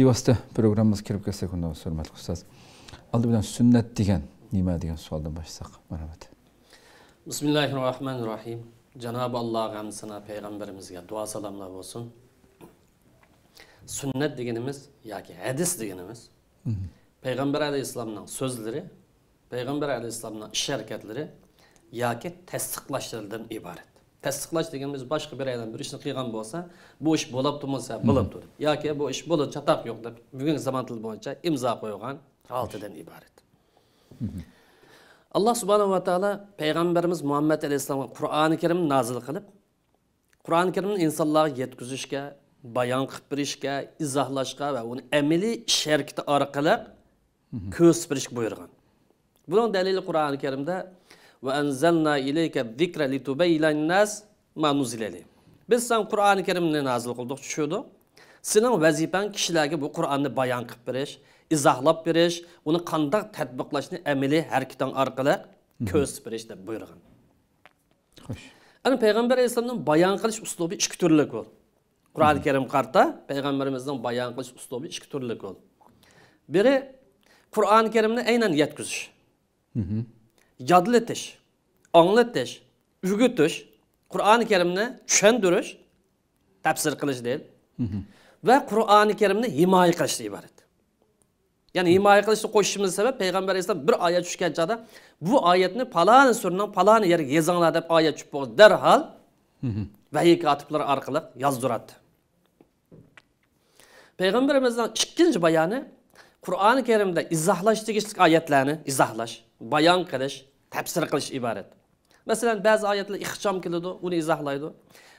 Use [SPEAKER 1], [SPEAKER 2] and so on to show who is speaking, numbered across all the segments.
[SPEAKER 1] бейвасита программабыз кирип кетсек унда урматтуу устаз алды менен сүннөт деген неме деген суалдан баштасак мархамат
[SPEAKER 2] бисмиллахи рахманир рахим жанабы аллах андысына пайгамбарибизге дуа саламдар болсун сүннәт дегеніміз яки әдіс дегеніміз пайғамбар алейхисаламның сөздері пайғамбар алейхисаламның іс әрекетлері яки тәсдиқлаштардан ибарат tasdiqlash deganimiz boshqa bir aylanib bir ishni qilgan bo'lsa bu ish turmasa bo'lib tur yoki bu ish bo'ldi chatoq yo'q deb bugungi zamon tili bo'yicha imzo qo'ygan oltidan iborat hmm. alloh subhanava taolo payg'ambarimiz muhammad alayhissalomga qur'oni karimni nozil qilib qur'oni karimni insonlarga yetkazishga bayon qilib berishga izohlashga va uni amaliy sharkiti orqali hmm. ko'rsatib berishga buyurgan buning dalili qur'oni karimda Ve enzelna ileyke zikre litubeylen nas ma nuzileli. Biz sen Kur'an-ı Kerim'ni nazil kıldık tushundik. Senin vazifen kişilerge bu Kur'an'ı bayan kılıp beriş, izahlap beriş, onu kandak tatbiklaşını emeli hareketin arkada köz beriş de buyurgan. Hoş. Yani Peygamber Aleyhisselam'ın bayan kılış uslubu iki türlük ol. Kur'an-ı Kerim karta Peygamberimizden bayan kılış uslubu iki türlük ol. Biri Kur'an-ı Kerim'ni aynen yetkiziş. Hı hı yadletiş, anletiş, ügütüş, Kur'an-ı Kerim'ni çöndürüş, tepsir kılıç değil. Ve Kur'an-ı Kerim'ni himaye kılışla ibaret. Yani himaye kılışla koşuşumuzun sebep Peygamber İslam bir ayet düşken çağda bu ayetini palanı süründen palanı yer yazanlar hep ayet çubuğu derhal ve hı. vahiy katıpları arkalık yazdırattı. Peygamberimizden ikinci bayanı Kur'an-ı Kerim'de izahlaştığı ayetlerini izahlaş, bayan kılış, tafsir qilish ibaret. Mesela bazı ayetler ixchom keladi onu izahlaydı.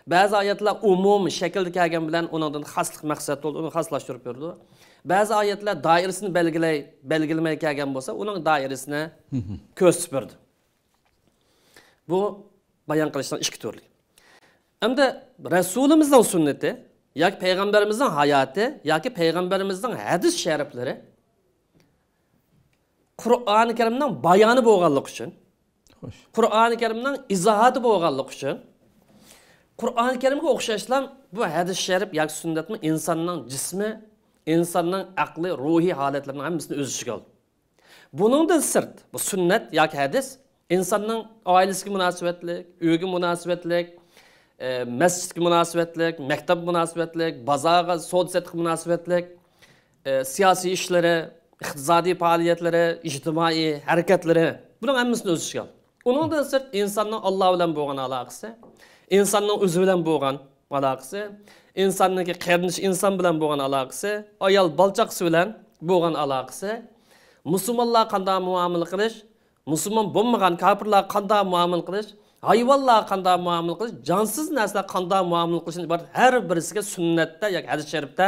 [SPEAKER 2] Bazı ayetler umum shaklda kelgani bilan unidan xaslik maqsad bo'ldi onu xaslashtirib berdi ba'zi oyatlar doirasini belgilay belgilamay kelgan bo'lsa uning doirasini ko'rsatib berdi bu türlü. qilishdan ikki turli hamda rasulimizning sunnati yoki payg'ambarimizning hayoti yoki payg'ambarimizning hadis shariflari qur'oni karimning bayoni bo'lganligi uchun Kur'an-ı Qur'oni Karimning izohati bo'lganligi Kur'an-ı Karimga o'xshashlar bu hadis sharif yoki sunnatmi insonning insanın insonning aqli, ruhiy holatlarining hammasini o'z ichiga oldi. Buningdan sirt, bu sunnat yoki hadis insonning oilasiga munosabatlik, uyiga munosabatlik, e, masjidga munosabatlik, maktab munosabatlik, bozorga, savdo-sotiqqa munosabatlik, e, siyosiy ishlari, iqtisodiy faoliyatlari, ijtimoiy harakatlari, buning hammasini o'z ichiga oldi. Onun da Uningdan Allah insonning Alloh bilan bo'lgan aloqasi, insonning o'zi bilan bo'lgan aloqasi, insonniki qarindosh inson bilan bo'lgan aloqasi, ayol balchaqsi bilan bo'lgan aloqasi, musulmonlar qanday muomala qilish, musulmon bo'lmagan kofirlar qanday muomala qilish, hayvonlar qanday muomala qilish, jonsiz narsalar qanday muomala qilishini bar har birisiga sunnatda yoki hadis sharifda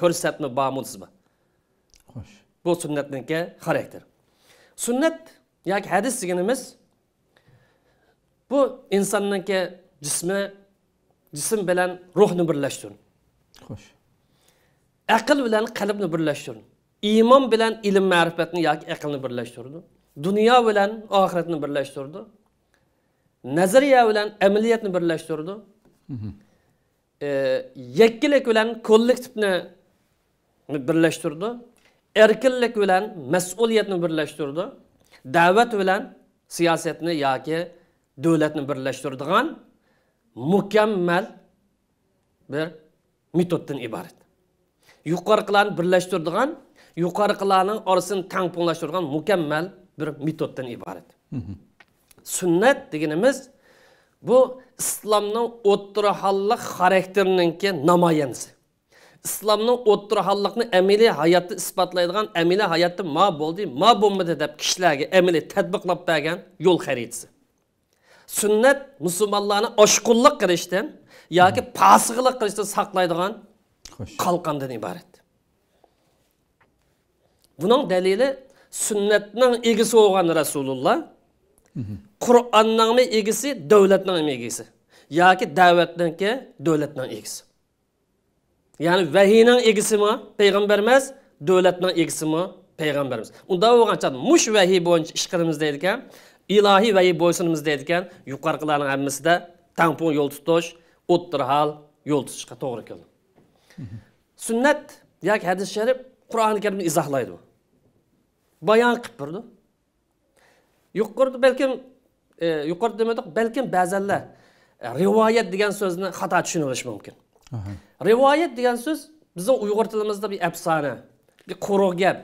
[SPEAKER 2] ko'rsatma bormi, Bu sünnetin ki karakter. Sünnet yoki hadis deganimiz bu insonniki jismi jism bilan ruhni birlashtir xo'sh aql bilan qalbni birlashtir iymon bilan ilm ma'rifatni yoki aqlni birlashtirdi dunyo bilan oxiratni birlashtirdi nazariya bilan amaliyatni birlashtirdi e, ee, yakkilik bilan kollektivni birlashtirdi erkinlik bilan mas'uliyatni birlashtirdi da'vat bilan siyosatni yoki davlatni birlashtiradigan mukammal bir metoddan iborat yuqoriqilarni birlashtiradigan yuqoriqilarni orasini tangpunglashtirgan mukammal bir metoddan iborat mhm. sunnat deganimiz bu islomning o'ttira holliq xarakteriniki İslam'ın islomning o'ttirxonlikni emili hayatı isbotlaydigan emili hayatı ma bo'ldi ma bomba deb kishilarga emili tadbiqlab bergan yo'l xaritasi sunnat musulmonlarni oshqunlik qilishdan yoki hmm. pasig'lik qilishdan saqlaydigan qalqondan iborat buning dalili sunnatning egisi bo'lgan rasululloh mhm. qur'onning egisi davlatning egisi yoki ki devletin egisi ya'ni vahiyning egisimi emas davlatning egisimi payg'ambarimiz unda bo'lgancha mush vahiy bo'yicha ish qilamiz deydi ekan ilohiy vahiy bo'ysunimiz deydi ekan yuqoriqilarning hammasida tampon yo'l tutish o'ttir hal yo'l tutishga to'g'ri keldi sunnat yoki hadis sharif qur'oni karimni izohlaydi bayon qilib turdi yuqorida balkim e, yuqorida demadik balkim ba'zanlar rivoyat degan so'zni xato tushunilishi mumkin rivoyat degan so'z bizni uyg'ur tilimizda bir afsona bir quruq gap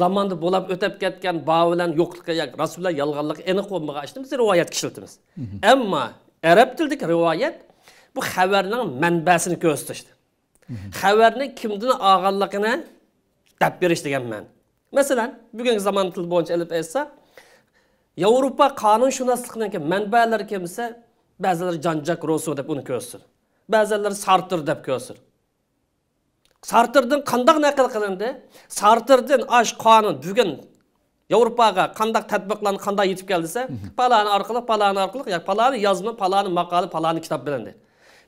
[SPEAKER 2] zamonni bo'lab o'tib ketgan bavilan yo'qlikqa rasullar yolg'onligi aniq bo'lmagan ishni biz rivoyatga ishlatamiz mhm. ammo arab tilidagi rivoyat bu xabarning manbasini ko'rsatishdi
[SPEAKER 3] mhm.
[SPEAKER 2] xabarni kimdan olganligini dab berish deganman masalan bugungi zamon tili bo'yicha ilib aytsa yevropa qonunshunosliqniki keyin manbalar kimsa ba'zilar janjak rosu deb uni ko'rsatdi bazıları sartir deb ko'rsir sartirdan kandak naql qilindi sartirdan ash qonun bugun yevropaga qandoq tadbiqlanib qandoq yetib keldi desa palani orqali palani orqali palani yozma yazma, maqola palani kitob kitap deydi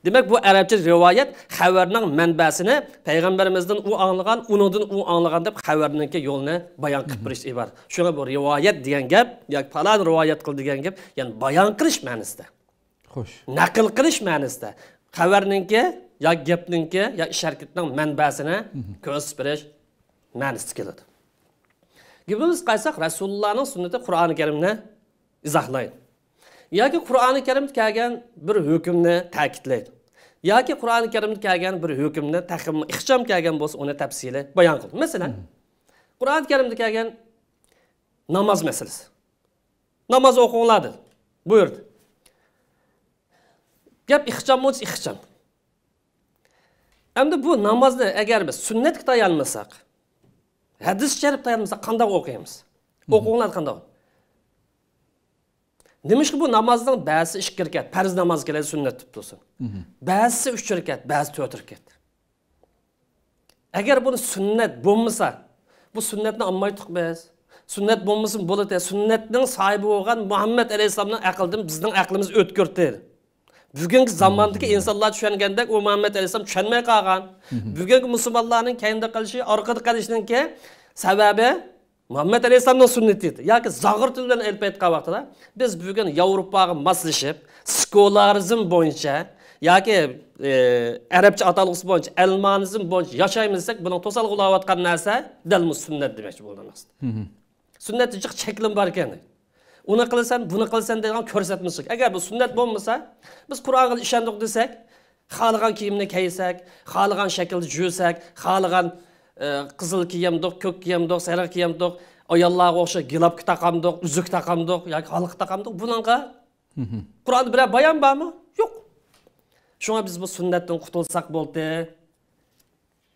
[SPEAKER 2] Demek bu arabcha rivayet, xabarning manbasini Peygamberimizden o anglagan unudun o anglagan deb xabarniki yo'lni bayon qilib berish iborat shunga bu rivoyat degan gap yoki palon rivayet qildi degan gap ya'ni bayan kırış ma'nosida xo'sh naql qilish ma'nosida xabarninki yo gapninki yo ish harakatning manbasini ko'rsatib berish ma'nisi keladi gapimiz qaysak rasulullohning sunnati qur'oni karimni izohlaydi yoki qur'oni karimda kelgan bir hukmni ta'kidlaydi yoki qur'oni karimda kelgan bir hukmni taqim ixcham kelgan bo'lsa uni tafsili bayon qildi masalan qur'oni karimda kelgan namoz masalasi namoz o'qinglar dedi buyurdi Gəp ixcam oc ixcam. Əmdə bu namazı əgər biz sünnət dayanmasaq, hədis şərif dayanmasaq qandaq oxuyamız? Oxuğunlar qandaq? Demiş ki, bu namazdan bəzi iş kirkət, pərz namaz gələk sünnət tutulsun. Bəzisi üç kirkət, bəzi tört kirkət. Əgər bunu sünnət bulmasa, bu sünnətini anmayıdıq biz. Sünnət bulmasın, bolu deyil. Sünnətinin sahibi olan Muhammed Aleyhisselamın əqildən bizdən əqlimiz ötkürdür. bugungi zamondagi insonlar tushungandek u Muhammed Aleyhisselam tushunmay qolgan bugungi musulmonlarning kanda qilishi orqada qilishninki ki sebebi Muhammed sunnati edi yoki zag'ir til bilan aytib aytgan da, biz bugün yevropaga moslashib skolarizm bo'yicha yoki e, arabcha atalg'isi bo'yicha almanizm bo'yicha yashaymiz desak buni to'sal narsa dal sunnat demoqchi bo'ldim sunnatni chiq cheklim bor ekan uni qilsin buni qilsin degan ko'rsatmasi Eğer bu sünnet bo'lmasa biz qur'onga ishondik desak xohlagan kiyimni kiysak xohlagan shaklda yuvsak xohlagan e, qizil kiyamdiq ko'k kiyamdiq sariq kiyamdiq ayollarga o'xshab gilob taqamdiq uzuk taqamdiq yoki halqa taqamdiq bunaqa qur'onda bayan bayon bormi yo'q shunga biz bu sunnatdan qutulsak bo'ldi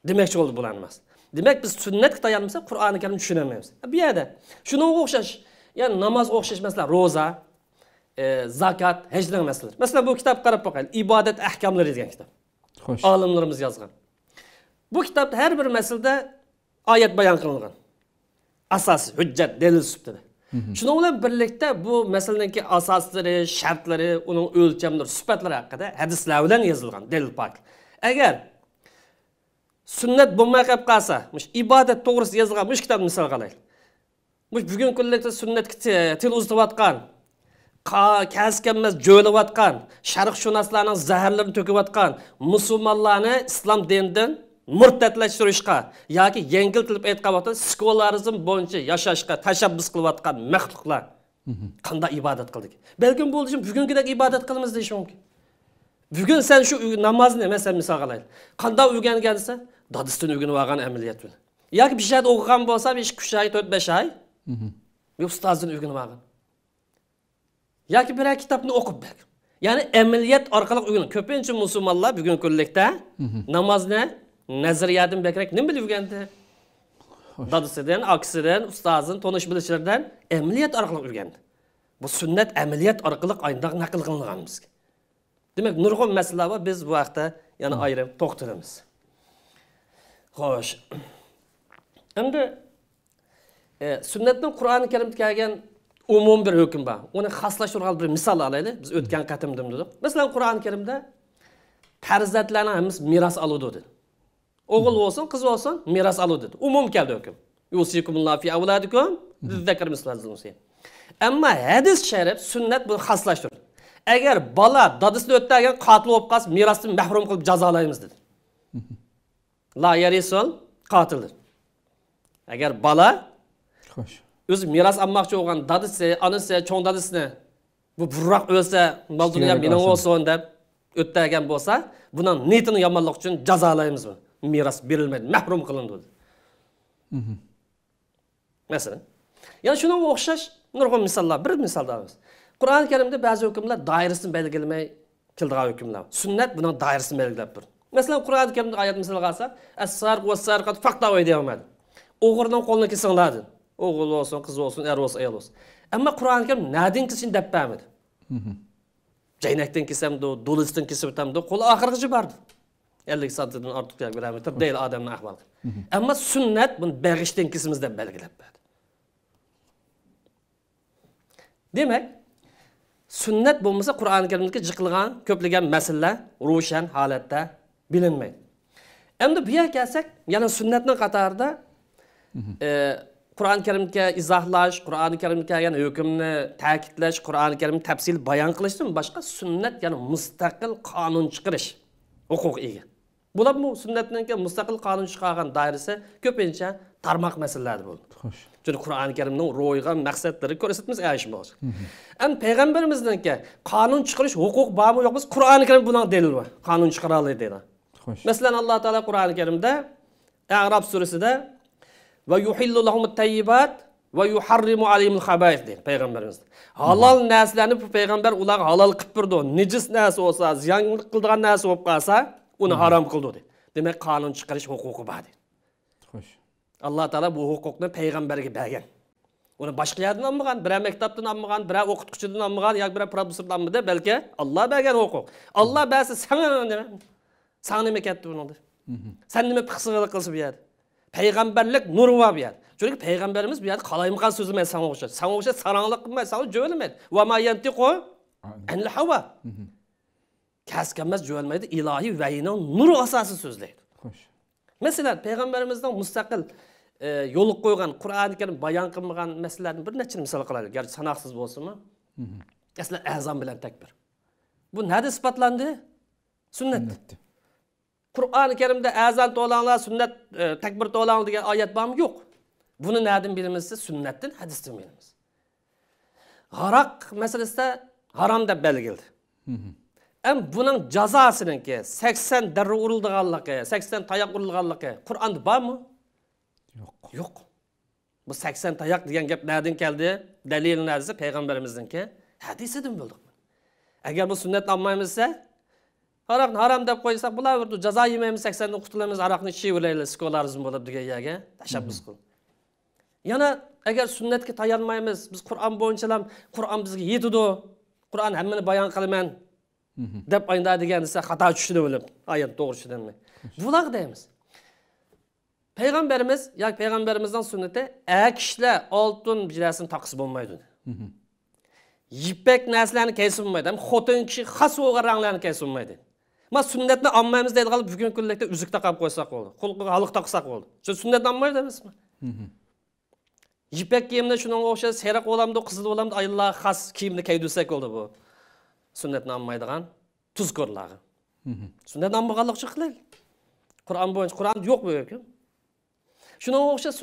[SPEAKER 2] demoqchi bo'ldi bulanmaz. Demek biz sunnatga tayanmasak qur'oni karimni tushunolmaymiz bu yerda shunga o'xshash ya'ni namoz o'xshash masalan ro'za e, zakat hajdan masalalar masalan bu kitobni qarab boqaylik ibodat ahkomlari degan kitob xo'sh olimlarimiz yozgan bu kitobda har bir masalada oyat bayon qilingan asos hujjat dalil sifatida mhm. shuning bilan birlikda bu masaladanki asoslari shartlari uning o'lchamlari sifatlari haqida hadislar bilan yozilgan dalil pak agar sunnat bo'lmay qolib qolsa ibodat to'g'risida yozilgan mush kitobni misol qilaylik bu bugungi sunnatga til uzatayotgan kaskanmas jo'layotgan sharqshunoslarning zaharlarini to'kayotgan musulmonlarni islom dinidan murtatlashtirishga ki yengil qilib aytganda skolarizm bo'yicha yashashga tashabbus qilayotgan maxluqlar kanda ibadet qildik balkim bu Bugün bugungidek ibadet qilamiz deyishi ki. Bugün sen şu shu namozni masalan misol kanda qanday gelse, desa dadisini o'rganib olgan amaliyat ki bir şey o'qigan bo'lsa bir iş oy to'rt besh oy bir ustazdan o'rganmagin yoki biror kitobni o'qib bak ya'ni arkalık amaliyot orqali o'rgan ko'pincha musulmonlar bugungi kunlikda namozni nazariyadan bakrak nima bilib o'rgandi dadasidan aksiden ustozidan tanish bilishlardan amaliyot arkalık o'rgandi bu sünnet amaliyot arkalık ayndoq naql qilingan bizga demak nurg'un masalalar bor biz bu haqda yani ayrı to'xtalamiz Hoş. Şimdi e, ee, Kur'an qur'oni karimda kelgan umum bir hukm bor uni xaslashtirgan bir misal olaylik biz o'tgan qatimda dedik masalan qur'oni karimda farzandlarni hammasi meros oludi dedi o'g'il bo'lsin qiz bo'lsin meros oludi dedi umum keldi hukm şey. Ama hadis sharif sunnat buni xaslashtirdi agar bola dadasini o'tdagan qotil bo'lib qolsa merosdan mahrum qilib jazolaymiz dedi la yarisol qotildir Eğer bala, Хош. Өзі мирас алмақшы болған дадысы, анысы, чоң дадысыны бұл бұррақ өлсе, мал дүние менің болсын деп өттәген болса, бұның ниетін жаманлық үшін жазалаймыз бұны. Мирас берілмеді, мәхрум қылынды
[SPEAKER 3] деді.
[SPEAKER 2] Мәселен. Яғни шуның оқшаш нұрғын мысалдар, бір мысалдарымыз. Құран кәрімде бәзі үкімлер дайрысын белгілемей келдіға үкімлер. Сүннет бұның дайрысын белгілеп тұр. Мәселен, Құран кәрімде аят мысалға алсақ, әссар, уассар, фактавай дей алмады. Оғырдың қолына кесіңдер o'g'il bo'lsin qiz bo'lsin er bo'lsin ayol bo'lsin ammo qur'oni karim nadin qilsin dappamidi mhm. jaynakdan kesamdi do'lisdan kesibtamdi qo'li oxirigacha bordi ellik santidan ortiq beramiz mhm. deydi odamni ahvoli mhm. ammo sunnat buni bag'ishdan kesimiz deb belgilab berdi demak sunnat bo'lmasa qur'oni karimga jiqilgan ko'plagan masalalar ro'shan holatda bilinmaydi endi bu yerga kelsak yana sunnatni qatorida e, qur'oni karimga izohlash qur'oni karimga ya'ni hukmni ta'kidlash qur'oni karimni tafsil bayon qilishdan başka sünnet ya'ni müstakil kanun hukuk iyi. Bu da mustaqil qonun chiqarish huquq ega bularmi sunnatniki mustaqil qonun chiqargan doirasi ko'pincha tarmoq masalalarda bo'ldi xo'sh chunki qur'oni karimning ro'ygan maqsadlari ko'rsatmiz ayshmoqchi an payg'ambarimizniki qonun chiqarish huquq bormi yo'qmi qur'oni karim buni dalil bor qonun chiqara oladi deydi xo'sh masalan alloh Kuran qur'oni karimda arob surasida ve yuhillulahumut tayyibat ve yuharrimu aleyhimul habayir deydi peygamberimiz. Halal neslerini bu peygamber ular halal kıpırdı. Necis nesi olsa, ziyanlık kıldıgan nesi olup kalsa onu haram kıldı dedi. Demek kanun çıkarış hukuku var dedi. Hoş. Allah Teala bu hukukunu peygamberge bergen. Onu başka yerden almagan, birer mektaptan almagan, birer okutkuçudan almagan, ya birer profesörden almadı. Belki Allah bergen hukuk. Allah berse sana ne? Sana ne meketti bunu? Sen ne mi pıksıgılık kılsın bir yerde? payg'ambarlik peygamberimiz bir yer. yerda chunki payg'ambarimiz bu yerda qalaymqal so'z emas sanga o'xshash sanga o'xshash sarangliq qilmaydi sanga jo'nilmaydi kasb emas jo'nalmaydi ilohiy mhm. vayni nuri nur so'zlaydi xo'sh masalan payg'ambarimizdan mustaqil e, koygan, qo'ygan ı Kerim bayon qilmagan meselelerin bir necha misol qilaylik garchi olsun mu? aslan azon bilan takbir bu nada isbotlandi sunnat Kur'an-ı Kerim'de əzan olanlar, sünnet e, təkbir olanlar deyilən ayət var mı? yok? Bunu nereden nədən bilmirsiz? Sünnətdən, hədisdən Harak Haraq məsələsində haram da belgildi. Əm bunun cəzasının ki 80 dərə urulduğanlığı, 80 tayaq Kur'an'da var mı? Yok. Yok. Bu 80 tayak deyilən gəp nədən gəldi? Dəlil nədirsə peyğəmbərimizdən ki, hədisidən bildik. Eğer bu sünnet sünnət anmayımızsa, aroqni harom deb qo'ysak bo'laverdi jazo yemaymiz saksondan qutulamiz aroqni ichaveraylik skolarizm bo'lib degan yerga tashabbus qil yana agar sunnatga tayanmaymiz biz qur'on bo'yicha ham qur'on bizga yetadi qur'on hammani bayon qilaman deb aytadigan desa xato tushdi bilib oyat to'g'ri tushunimi bular deymiz payg'ambarimiz yoki payg'ambarimizdan sunnati a kishilar oltin bilasini taqis bo'lmaydi yipak narsalarni kesib bo'lmaydi xotin kishi xos o'g'il ranglarni kesib bo'lmaydi Ма сүннәтні алмаймыз дейді қалып бүгінгі күндікте үзікте қалып қойсақ болды құлқыға алық қысақ болды сол сүннәтні алмайды емес пе жипек ұқсас серік қызыл хас киімді болды бұл сүннәтні көрлағы сүннәтні алмағанлық үшін құран бойынша жоқ екен ұқсас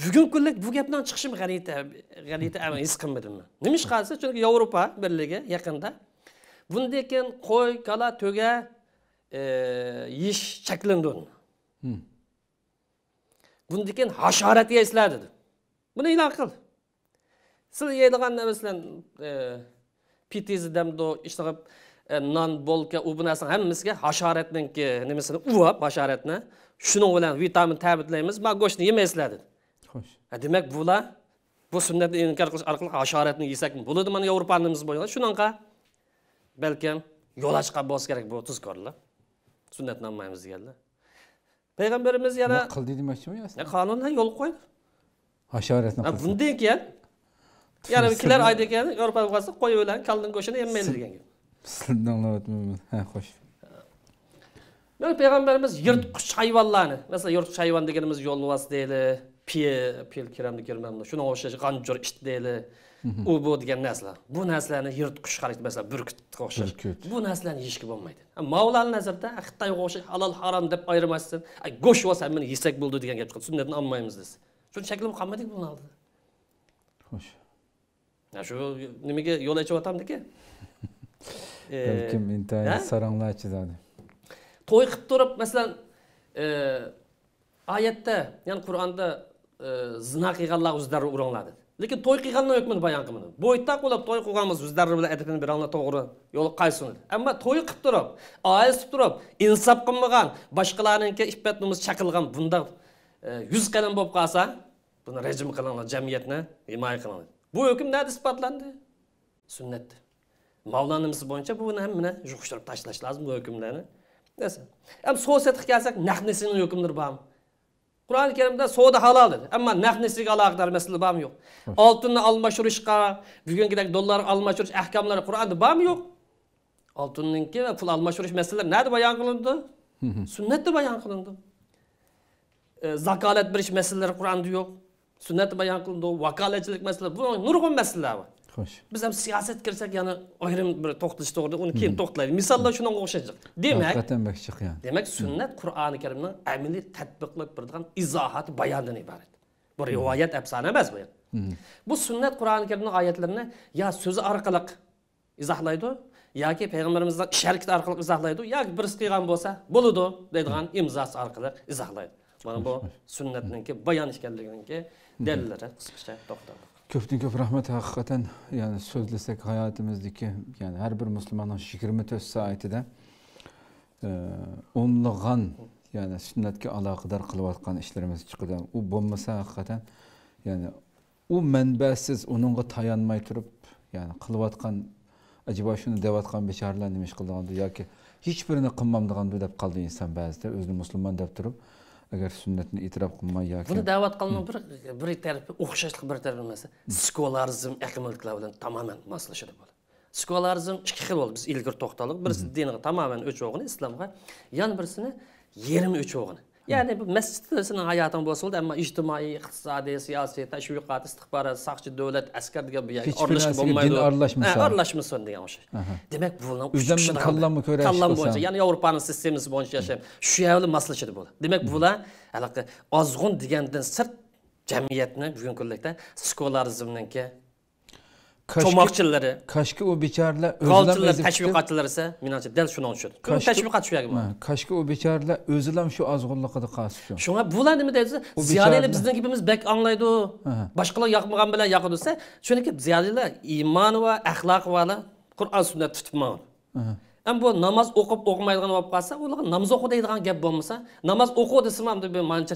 [SPEAKER 2] бүгін bu gapdan chiqishim g'alati g'alati his qilmadim man nima ish qilsa chunki yevropa birligi yaqinda bundan keyin qo'y kala to'ga e, yeyish cheklandi hmm. uni bundan keyin hasharat yeysizlar dedi buni e'lon qildi sizlar yeydigan masalan e, e, bolka u bu hammasiga nimasini Xo'sh. E, Demak, bular bu sunnatni inkor qilish orqali hasharotni yesak bo'ladi mana yevropanimiz bo'lgan shunaqa balkim yo'l chiqib bo'lishi kerak bu tuzkorlar sunnatni olmaymiz deganlar payg'ambarimiz yana qildi demoqchimi qonunlar yo'l bunu
[SPEAKER 1] qo'ydi ki
[SPEAKER 2] bundan keyin yana kelar oyda keyin yevropa bo'lsa qo'y bilan kalni go'shtini yemaydi degan
[SPEAKER 1] sizdan anglayapman ha xo'sh
[SPEAKER 2] Yani Peygamberimiz yırtqıç hayvanlarını, mesela yırtqıç hayvan dediğimiz yolvas değil. piyel piyel kiramni kirmamni shuni o'xshash g'anjur ishtdeli mhm. u bu degan narsalar bu narsalarni yirtqich xarid masalan burkutga o'xshash bu narsalarni yeyishga bo'lmaydi mavlani nazarda ah, xitoyga o'xshash halol harom deb ayirmasdan go'sht olsa buni yesak bo'ldi degan gap chiqadi sunnatni olmaymiz desa shuni shaklim qolmadik buni oldida xo'sh shu nimaga yo'l ochyapmandiki balkim eh, intayin
[SPEAKER 1] saranglar chizadi
[SPEAKER 2] to'y qilib turib masalan eh, oyatda ya'ni qur'onda E, zina qilganlar o'zlari dedi lekin to'y qilganlar hukmini bayon qilmadi bo'ytaq bo'lib to'y qilganmiz o'zlari bilan bir beranglar to'g'ri yo'li qaysin ammo to'y qilib turib oila qilib turib insof qilmagan boshqalarniki iffat nomus chaqilgan bunda e, yuz qadam bo'lib qolsa buni rejim qilinglar jamiyatni himoya qilinglar bu hukm nada isbotlandi sunnatda mavlonimiz bo'yicha buni ham mana yuqishtirib tashlash lozim bu hukmlarni desa ham so'siyatga kelsak nahnisini hukmlari bormi Kur'an-ı Kerim'de soğuda halalıdır. Ama nehnesik alakadar mesela bam yok. Altınla alma şuruşka, bugün gidek dolar alma şuruş ehkamları Kur'an'da bam yok. Altınınki ve pul alma şuruş meseleler nerede bayan kılındı? Sünnette bayan kılındı. E, zakalet bir iş meseleleri Kur'an'da yok. Sünnet bayan kılındı. Vakaletçilik meseleleri. Bu nurgun meseleler var. Biz hem siyaset kirsek yani ayrım bir toktuluş doğru onu kim hmm. toktulay? Misalla şuna okşayacak. Demek.
[SPEAKER 1] Hakikaten bakacak yani.
[SPEAKER 2] Demek hmm. sünnet Kur'an-ı Kerim'in emini tatbiklik birden izahat bayandan ibaret. Bu rivayet efsane emez bu yani. Hmm. Bu sünnet Kur'an-ı Kerim'in ayetlerini ya sözü arkalık izahlaydı yoki payg'ambarimizdan sharkit orqali izohlaydi yoki birisi qilgan bo'lsa bo'ladi deydigan imzosi orqali izohlaydi mana bu sunnatninki bayan ekanliginiki dalillari qisqacha to'xtaldi
[SPEAKER 1] Köftin köf rahmeti hakikaten yani sözlesek hayatımızdaki yani her bir Müslümanın 20 saati de e, onluğan yani sünnetke alakadar kılıvatkan işlerimiz çıkıdı. O bombası hakikaten yani o menbesiz onunla tayanmay durup yani kılıvatkan acaba şunu devatkan beşarlar neymiş kıldığı ya ki hiçbirini kınmam dağandı deyip kaldı insan bazıda özünü Müslüman deyip durup agar sunnatni e'tirof qilmay yoki buni
[SPEAKER 2] da'vat qilmoq bir bir tarafi o'xshashlik bir tarafi emas skolarizm akmalklar bilan tamoman moslashadi bu skolarizm ikki xil bo'ldi biz ilgari to'xtaldik birisi mhm. dini tamoman o'ch islomga yana birisini yerim o'ch ya'ni bu masjid seni hayoting bo'lsa bo'ldi ammo ijtimoiy iqtisodiy siyosiy tashviqot istixborot soqchi davlat askar degan bu oralashib bo'lmaydi aralashmasin aralashmasin degan o'sha demak bular uzdan kallam ko'ra kallam bo'yicha ya'ni Yevropaning sistemasi bo'yicha yashab shu yerli maslashadi bo'ladi. demak bular anaqa ozg'un degandan sirt jamiyatni bugungi kundagi skolarizmniki cho'moqchilari
[SPEAKER 1] koshki u bechoralar g'olchilar tashviqotchilar
[SPEAKER 2] esa menimcha dal shuning uchun tashviqot shu
[SPEAKER 1] koshki u bechoralar o'zi ham shu ozg'inliqida qolsa shu shunga bular nima deydi ziyolilar bizni
[SPEAKER 2] gapimiz bak Başkalar boshqalar yoqmagan bilan yoqadi desa shuniki ziyolilar iymon va axloq va qur'on sunnat tutibman ham bu namoz o'qib o'qimaydigan bo'lib qolsa ularga namoz o'qi deydigan gap bo'lmasa namoz o'qi desam ham mancha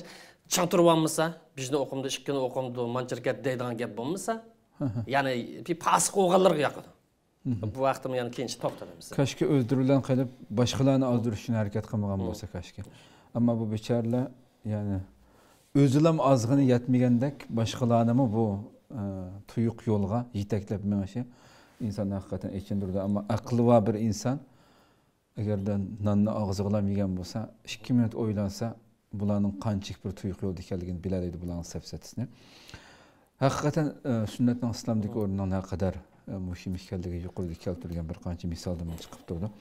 [SPEAKER 2] chang turib olmasa bizni o'qimdi ikkini o'qimdi manchirkat deydigan gap bo'lmasa ya'ni pastga o'g'illarga yoqadi
[SPEAKER 1] mm-hmm.
[SPEAKER 2] bu vaqtda yana keyincha to'xtatamiz
[SPEAKER 1] kashki o'ldirulan qilib boshqalarni oldirish uchun harakat qilmagan bo'lsa kashki ammo bu becharalar ya'ni o'zini ham ozg'ini yetmagandek boshqalarnimi bu e, tuyuq yo'lga yetaklab minishi insonni haqiqatdan echindirdi ammo aqli va bir inson agarda nonni og'ziga ham yegan bo'lsa ikki minut o'ylansa bularning qanchalik bir tuyuq yo'lda ekanligini biladi bularni safsatisini haqiqatan e, sunnatni islomdagi o'rnini naqadar e, muhim ekanligi yuqoriga keltirilgan bir qancha misoldan chiqib turdi